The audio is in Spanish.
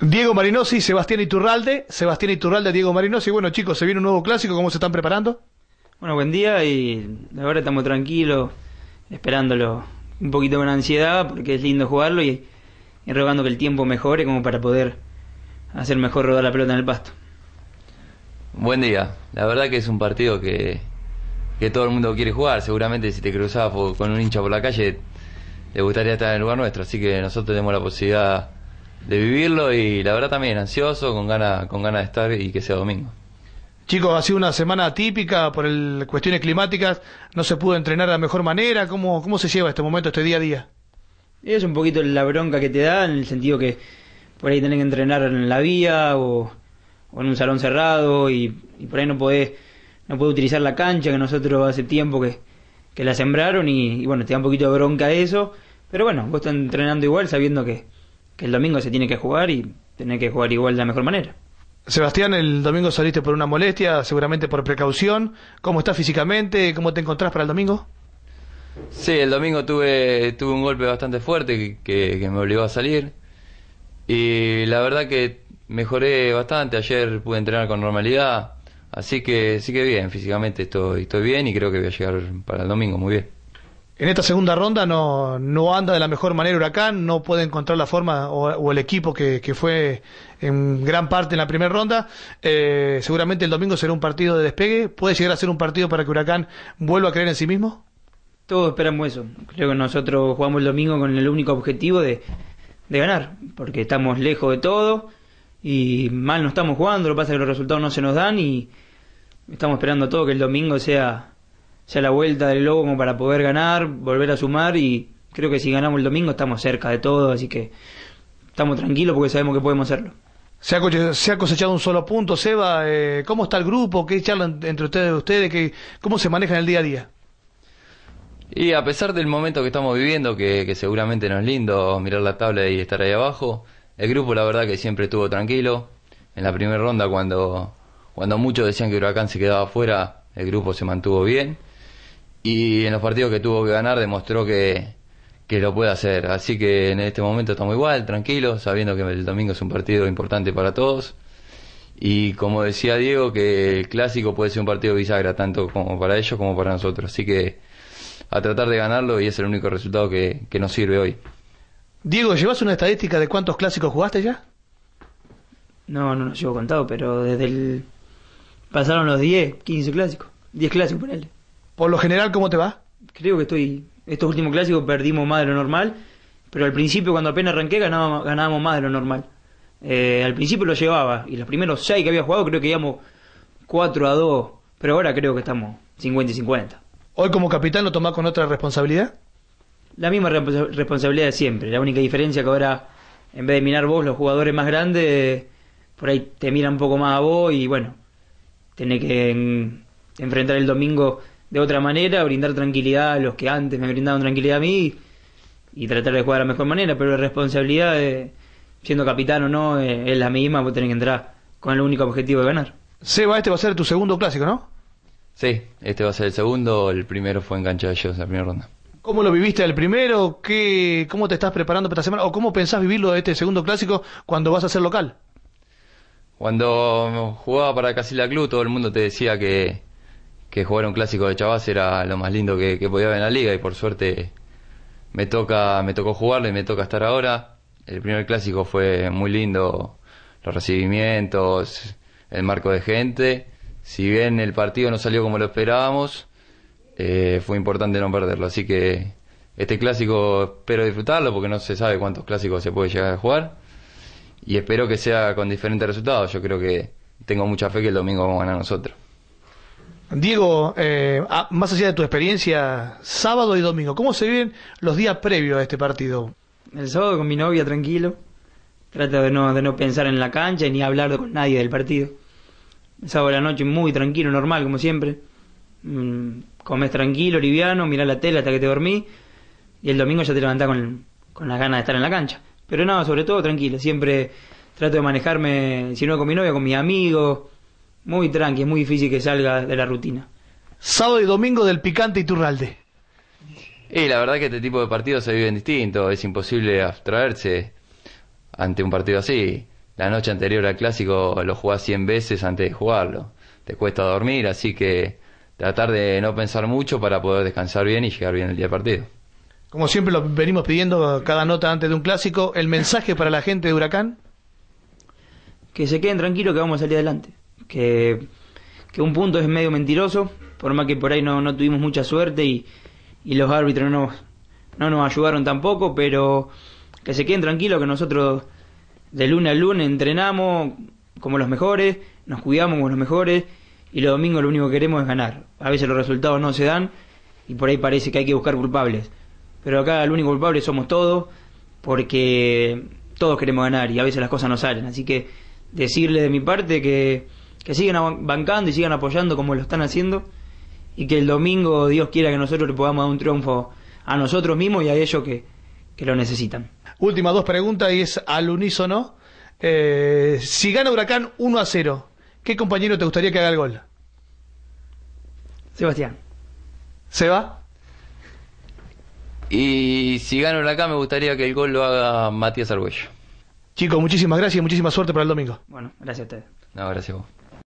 Diego Marinosi, Sebastián Iturralde, Sebastián Iturralde, Diego Marinosi. Bueno, chicos, se viene un nuevo clásico, ¿cómo se están preparando? Bueno, buen día y ahora estamos tranquilos, esperándolo un poquito con ansiedad, porque es lindo jugarlo y, rogando que el tiempo mejore como para poder hacer mejor rodar la pelota en el pasto. Buen día, la verdad que es un partido que, que todo el mundo quiere jugar, seguramente si te cruzabas con un hincha por la calle te gustaría estar en el lugar nuestro, así que nosotros tenemos la posibilidad de vivirlo y la verdad también ansioso, con ganas con ganas de estar y que sea domingo. Chicos, ha sido una semana típica por cuestiones climáticas, no se pudo entrenar de la mejor manera, ¿cómo, cómo se lleva este momento, este día a día? Es un poquito la bronca que te da en el sentido que por ahí tenés que entrenar en la vía o, en un salón cerrado y, por ahí no podés, no podés utilizar la cancha que nosotros hace tiempo que, que la sembraron y, y bueno, te da un poquito de bronca eso, pero bueno, vos estás entrenando igual sabiendo que, que el domingo se tiene que jugar y tener que jugar igual de la mejor manera. Sebastián, el domingo saliste por una molestia, seguramente por precaución. ¿Cómo estás físicamente? ¿Cómo te encontrás para el domingo? Sí, el domingo tuve, tuve un golpe bastante fuerte que, que me obligó a salir. Y la verdad que mejoré bastante. Ayer pude entrenar con normalidad. Así que sí que bien, físicamente estoy, estoy bien y creo que voy a llegar para el domingo muy bien en esta segunda ronda no, no anda de la mejor manera Huracán, no puede encontrar la forma o, el equipo que, fue en gran parte en la primera ronda. Eh, seguramente el domingo será un partido de despegue. ¿Puede llegar a ser un partido para que Huracán vuelva a creer en sí mismo? Todos esperamos eso. Creo que nosotros jugamos el domingo con el único objetivo de, de ganar, porque estamos lejos de todo y mal no estamos jugando. Lo que pasa es que los resultados no se nos dan y estamos esperando todo que el domingo sea sea la vuelta del lobo como para poder ganar, volver a sumar y creo que si ganamos el domingo estamos cerca de todo, así que estamos tranquilos porque sabemos que podemos hacerlo. Se ha, cosechado un solo punto, Seba. Eh, ¿Cómo está el grupo? ¿Qué charla entre ustedes? ustedes ¿Qué, ¿Cómo se maneja en el día a día? Y a pesar del momento que estamos viviendo, que, seguramente no es lindo mirar la tabla y estar ahí abajo, el grupo la verdad que siempre estuvo tranquilo. En la primera ronda, cuando, cuando muchos decían que Huracán se quedaba afuera, el grupo se mantuvo bien y en los partidos que tuvo que ganar demostró que, lo puede hacer. Así que en este momento estamos igual, tranquilos, sabiendo que el domingo es un partido importante para todos. Y como decía Diego, que el clásico puede ser un partido bisagra, tanto como para ellos como para nosotros. Así que a tratar de ganarlo y es el único resultado que, nos sirve hoy. Diego, ¿llevas una estadística de cuántos clásicos jugaste ya? No, no nos llevo contado, pero desde el... Pasaron los 10, 15 clásicos. 10 clásicos, ponele. Por lo general, ¿cómo te va? Creo que estoy. Estos últimos clásicos perdimos más de lo normal, pero al principio, cuando apenas arranqué, ganábamos, más de lo normal. Eh, al principio lo llevaba, y los primeros 6 que había jugado, creo que íbamos 4 a 2, pero ahora creo que estamos 50 y 50. ¿Hoy como capitán lo tomás con otra responsabilidad? La misma responsabilidad de siempre, la única diferencia que ahora, en vez de mirar vos, los jugadores más grandes, por ahí te miran un poco más a vos y bueno, tenés que enfrentar el domingo de otra manera, brindar tranquilidad a los que antes me brindaban tranquilidad a mí y, tratar de jugar de la mejor manera, pero la responsabilidad, siendo capitán o no, eh, es, la misma, vos tenés que entrar con el único objetivo de ganar. Seba, este va a ser tu segundo clásico, ¿no? Sí, este va a ser el segundo, el primero fue en cancha de en la primera ronda. ¿Cómo lo viviste el primero? ¿Qué, ¿Cómo te estás preparando para esta semana? ¿O cómo pensás vivirlo este segundo clásico cuando vas a ser local? Cuando jugaba para Casilla Club, todo el mundo te decía que, que jugar un clásico de Chavas era lo más lindo que, podía haber en la liga y por suerte me toca me tocó jugarlo y me toca estar ahora. El primer clásico fue muy lindo, los recibimientos, el marco de gente. Si bien el partido no salió como lo esperábamos, eh, fue importante no perderlo. Así que este clásico espero disfrutarlo porque no se sabe cuántos clásicos se puede llegar a jugar y espero que sea con diferentes resultados. Yo creo que tengo mucha fe que el domingo vamos a ganar nosotros. Diego, eh, ah, más allá de tu experiencia, sábado y domingo, ¿cómo se viven los días previos a este partido? El sábado con mi novia, tranquilo. Trato de no, de no pensar en la cancha ni hablar con nadie del partido. El sábado de la noche muy tranquilo, normal, como siempre. Mm, comes tranquilo, liviano, mirás la tele hasta que te dormí. Y el domingo ya te levantás con, con las ganas de estar en la cancha. Pero no, sobre todo tranquilo. Siempre trato de manejarme, si no con mi novia, con mis amigos muy tranqui, es muy difícil que salga de la rutina. Sábado y domingo del picante Turralde. Y la verdad que este tipo de partidos se viven distinto. es imposible abstraerse ante un partido así. La noche anterior al clásico lo jugás 100 veces antes de jugarlo. Te cuesta dormir, así que tratar de no pensar mucho para poder descansar bien y llegar bien el día del partido. Como siempre lo venimos pidiendo cada nota antes de un clásico, el mensaje para la gente de Huracán. Que se queden tranquilos que vamos a salir adelante que, que un punto es medio mentiroso, por más que por ahí no, no tuvimos mucha suerte y, los árbitros no, no nos ayudaron tampoco, pero que se queden tranquilos que nosotros de lunes a lunes entrenamos como los mejores, nos cuidamos como los mejores y los domingos lo único que queremos es ganar. A veces los resultados no se dan y por ahí parece que hay que buscar culpables. Pero acá el único culpable somos todos porque todos queremos ganar y a veces las cosas no salen. Así que decirle de mi parte que que sigan bancando y sigan apoyando como lo están haciendo y que el domingo Dios quiera que nosotros le podamos dar un triunfo a nosotros mismos y a ellos que, lo necesitan. Últimas dos preguntas y es al unísono. Eh, si gana Huracán 1 a 0, ¿qué compañero te gustaría que haga el gol? Sebastián. ¿Se va? Y si gana Huracán me gustaría que el gol lo haga Matías Arguello. Chicos, muchísimas gracias y muchísima suerte para el domingo. Bueno, gracias a ustedes. No, gracias a vos.